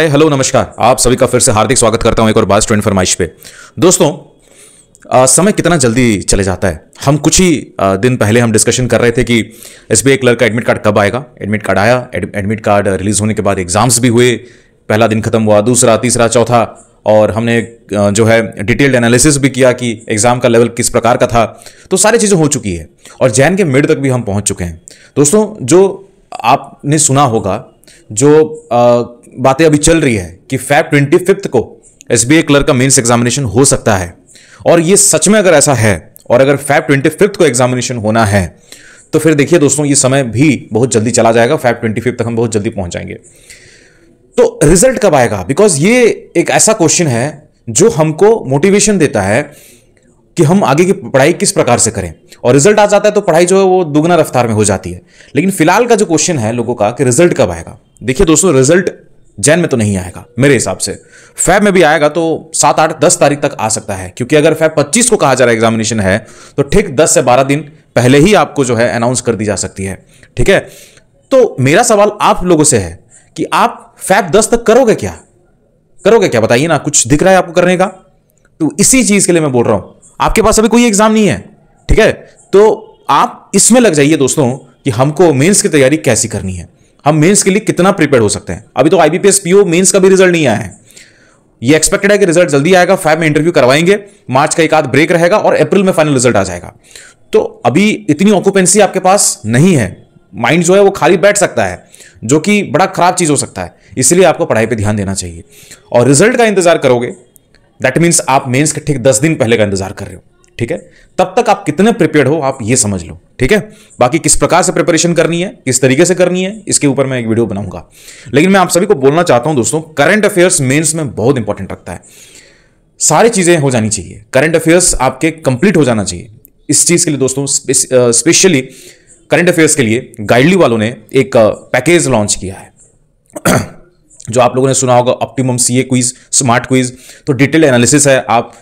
hi hello नमस्कार आप सभी का फिर से हार्दिक स्वागत करता हूं एक और बात स्टूडेंट फरमाइश पे दोस्तों आ, समय कितना जल्दी चले जाता है हम कुछ ही आ, दिन पहले हम डिस्कशन कर रहे थे कि एस बी का एडमिट कार्ड कब आएगा एडमिट कार्ड आया एडमिट कार्ड रिलीज होने के बाद एग्जाम्स भी हुए पहला दिन खत्म हुआ दूसरा तीसरा चौथा और हमने जो है डिटेल्ड एनालिसिस भी किया कि एग्ज़ाम का लेवल किस प्रकार का था तो सारी चीज़ें हो चुकी है और जैन के मिड तक भी हम पहुंच चुके हैं दोस्तों जो आपने सुना होगा जो बातें अभी चल रही है कि फैब ट्वेंटी फिफ्थ को एस बी ए क्लर्क का मेन्स एग्जामिनेशन हो सकता है और ये सच में अगर ऐसा है और अगर फैब ट्वेंटी फिफ्थ को एग्जामिनेशन होना है तो फिर देखिए दोस्तों ये समय भी बहुत जल्दी चला जाएगा फैब ट्वेंटी फिफ्थ तक हम बहुत जल्दी पहुंच जाएंगे तो रिजल्ट कब आएगा बिकॉज ये एक ऐसा क्वेश्चन है जो हमको मोटिवेशन देता है कि हम आगे की पढ़ाई किस प्रकार से करें और रिजल्ट आ जाता है तो पढ़ाई जो है वो दुगना रफ्तार में हो जाती है लेकिन फिलहाल का जो क्वेश्चन है लोगों का कि रिजल्ट कब आएगा देखिए दोस्तों रिजल्ट जैन में तो नहीं आएगा मेरे हिसाब से फैब में भी आएगा तो सात आठ दस तारीख तक आ सकता है क्योंकि अगर फैब पच्चीस को कहा जा रहा है एग्जामिनेशन है तो ठीक दस से बारह दिन पहले ही आपको जो है अनाउंस कर दी जा सकती है ठीक है तो मेरा सवाल आप लोगों से है कि आप फैब दस तक करोगे क्या करोगे क्या बताइए ना कुछ दिख रहा है आपको करने का तो इसी चीज के लिए मैं बोल रहा हूं आपके पास अभी कोई एग्जाम नहीं है ठीक है तो आप इसमें लग जाइए दोस्तों कि हमको मेंस की तैयारी कैसी करनी है हम मेंस के लिए कितना प्रिपेयर हो सकते हैं अभी तो आईबीपीएस पीओ मेंस का भी रिजल्ट नहीं आया है ये एक्सपेक्टेड है कि रिजल्ट जल्दी आएगा फाइव में इंटरव्यू करवाएंगे मार्च का एक आध ब्रेक रहेगा और अप्रैल में फाइनल रिजल्ट आ जाएगा तो अभी इतनी ऑक्यूपेंसी आपके पास नहीं है माइंड जो है वो खाली बैठ सकता है जो कि बड़ा खराब चीज़ हो सकता है इसलिए आपको पढ़ाई पर ध्यान देना चाहिए और रिजल्ट का इंतजार करोगे दैट मीन्स आप मेन्स के ठीक दस दिन पहले का इंतजार कर रहे हो ठीक है तब तक आप कितने प्रिपेयर्ड हो आप ये समझ लो ठीक है बाकी किस प्रकार से प्रिपरेशन करनी है किस तरीके से करनी है इसके ऊपर मैं एक वीडियो बनाऊंगा लेकिन मैं आप सभी को बोलना चाहता हूं दोस्तों करंट अफेयर्स मेंस में बहुत इंपॉर्टेंट रखता है सारी चीज़ें हो जानी चाहिए करंट अफेयर्स आपके कंप्लीट हो जाना चाहिए इस चीज़ के लिए दोस्तों स्पेशली करंट अफेयर्स के लिए गाइडली वालों ने एक पैकेज लॉन्च किया है जो आप लोगों ने सुना होगा optimum CA quiz smart quiz तो डिटेल एनालिसिस है आप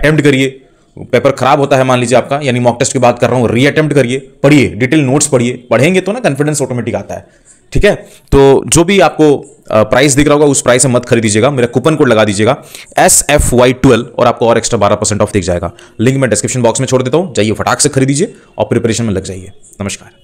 अटेम्प्ट करिए पेपर खराब होता है मान लीजिए आपका यानी मॉक टेस्ट की बात कर रहा हूँ रीअटेम्प्ट करिए पढ़िए डिटेल नोट्स पढ़िए पढ़ेंगे तो ना कॉन्फिडेंस ऑटोमेटिक आता है ठीक है तो जो भी आपको प्राइस दिख रहा होगा उस प्राइस से मत खरीदीजिएगा मेरा कूपन कोड लगा दीजिएगा एस एफ वाई ट्वेल्व और आपको और एक्स्ट्रा बारह परसेंट ऑफ दिख जाएगा लिंक मैं डिस्क्रिप्शन बॉक्स में छोड़ देता हूँ जाइए फटाक से खरीदीजिए और प्रिपरेशन में लग जाइए नमस्कार